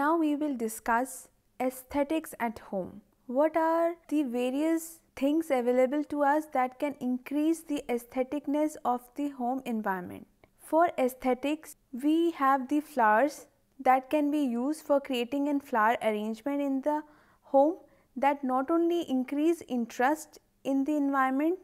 Now we will discuss aesthetics at home. What are the various things available to us that can increase the aestheticness of the home environment? For aesthetics, we have the flowers that can be used for creating a flower arrangement in the home that not only increase interest in the environment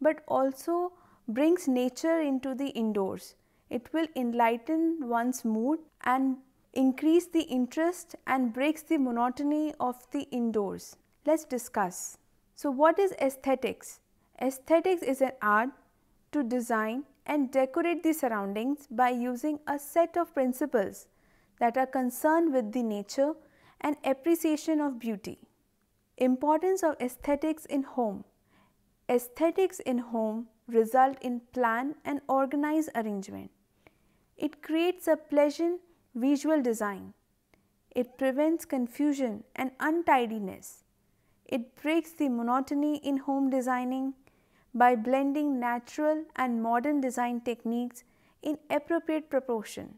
but also brings nature into the indoors. It will enlighten one's mood and increase the interest and breaks the monotony of the indoors. Let's discuss. So what is aesthetics? Aesthetics is an art to design and decorate the surroundings by using a set of principles that are concerned with the nature and appreciation of beauty. Importance of aesthetics in home. Aesthetics in home result in plan and organized arrangement. It creates a pleasant visual design. It prevents confusion and untidiness. It breaks the monotony in home designing by blending natural and modern design techniques in appropriate proportion.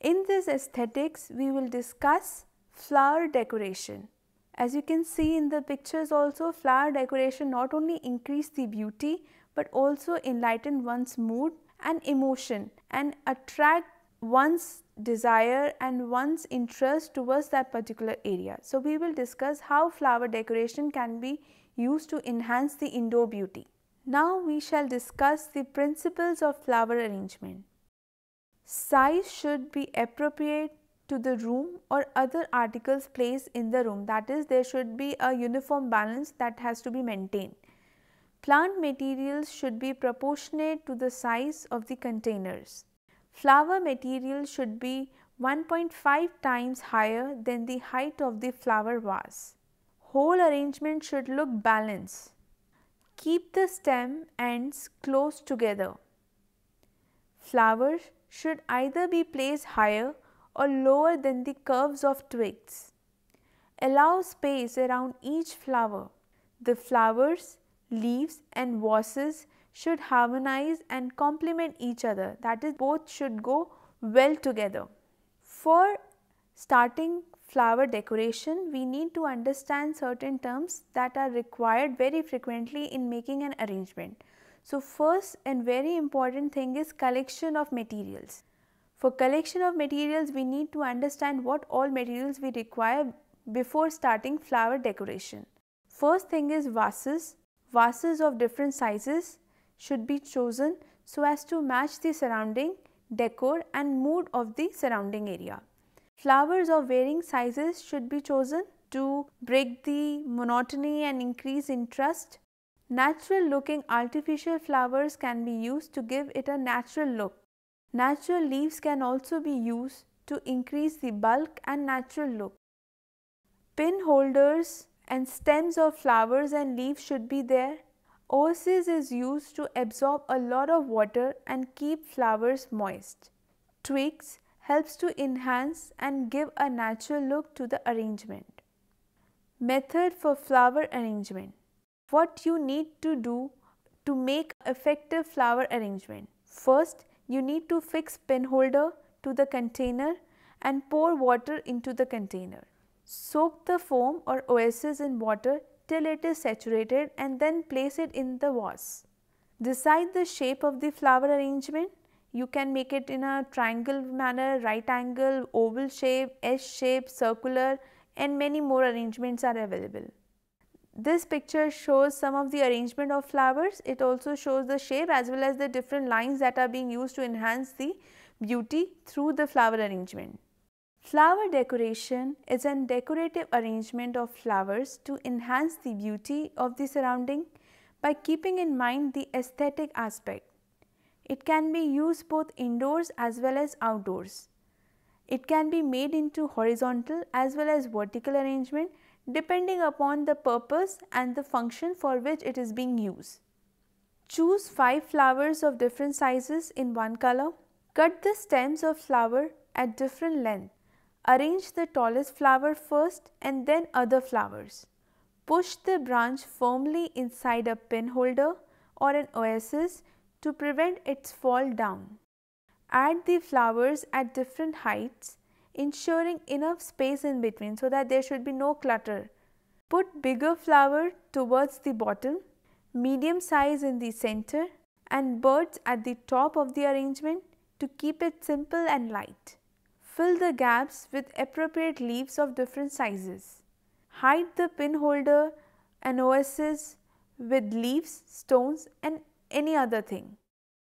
In this aesthetics, we will discuss flower decoration. As you can see in the pictures also, flower decoration not only increase the beauty but also enlighten one's mood and emotion and attract one's desire and one's interest towards that particular area. So, we will discuss how flower decoration can be used to enhance the indoor beauty. Now, we shall discuss the principles of flower arrangement. Size should be appropriate to the room or other articles placed in the room that is there should be a uniform balance that has to be maintained. Plant materials should be proportionate to the size of the containers. Flower material should be 1.5 times higher than the height of the flower vase. Whole arrangement should look balanced. Keep the stem ends close together. Flowers should either be placed higher or lower than the curves of twigs. Allow space around each flower. The flowers, leaves and vases should harmonize and complement each other that is both should go well together. For starting flower decoration we need to understand certain terms that are required very frequently in making an arrangement. So, first and very important thing is collection of materials. For collection of materials we need to understand what all materials we require before starting flower decoration. First thing is vases, vases of different sizes should be chosen so as to match the surrounding decor and mood of the surrounding area. Flowers of varying sizes should be chosen to break the monotony and increase interest. Natural looking artificial flowers can be used to give it a natural look. Natural leaves can also be used to increase the bulk and natural look. Pin holders and stems of flowers and leaves should be there Oasis is used to absorb a lot of water and keep flowers moist. Twigs helps to enhance and give a natural look to the arrangement. Method for flower arrangement. What you need to do to make effective flower arrangement. First, you need to fix pen holder to the container and pour water into the container. Soak the foam or oasis in water till it is saturated and then place it in the vase. Decide the shape of the flower arrangement. You can make it in a triangle manner, right angle, oval shape, S shape, circular and many more arrangements are available. This picture shows some of the arrangement of flowers. It also shows the shape as well as the different lines that are being used to enhance the beauty through the flower arrangement. Flower decoration is an decorative arrangement of flowers to enhance the beauty of the surrounding by keeping in mind the aesthetic aspect. It can be used both indoors as well as outdoors. It can be made into horizontal as well as vertical arrangement depending upon the purpose and the function for which it is being used. Choose 5 flowers of different sizes in one color. Cut the stems of flower at different length. Arrange the tallest flower first and then other flowers. Push the branch firmly inside a pin holder or an oasis to prevent its fall down. Add the flowers at different heights, ensuring enough space in between so that there should be no clutter. Put bigger flower towards the bottom, medium size in the center and birds at the top of the arrangement to keep it simple and light. Fill the gaps with appropriate leaves of different sizes. Hide the pin holder and oasis with leaves, stones and any other thing.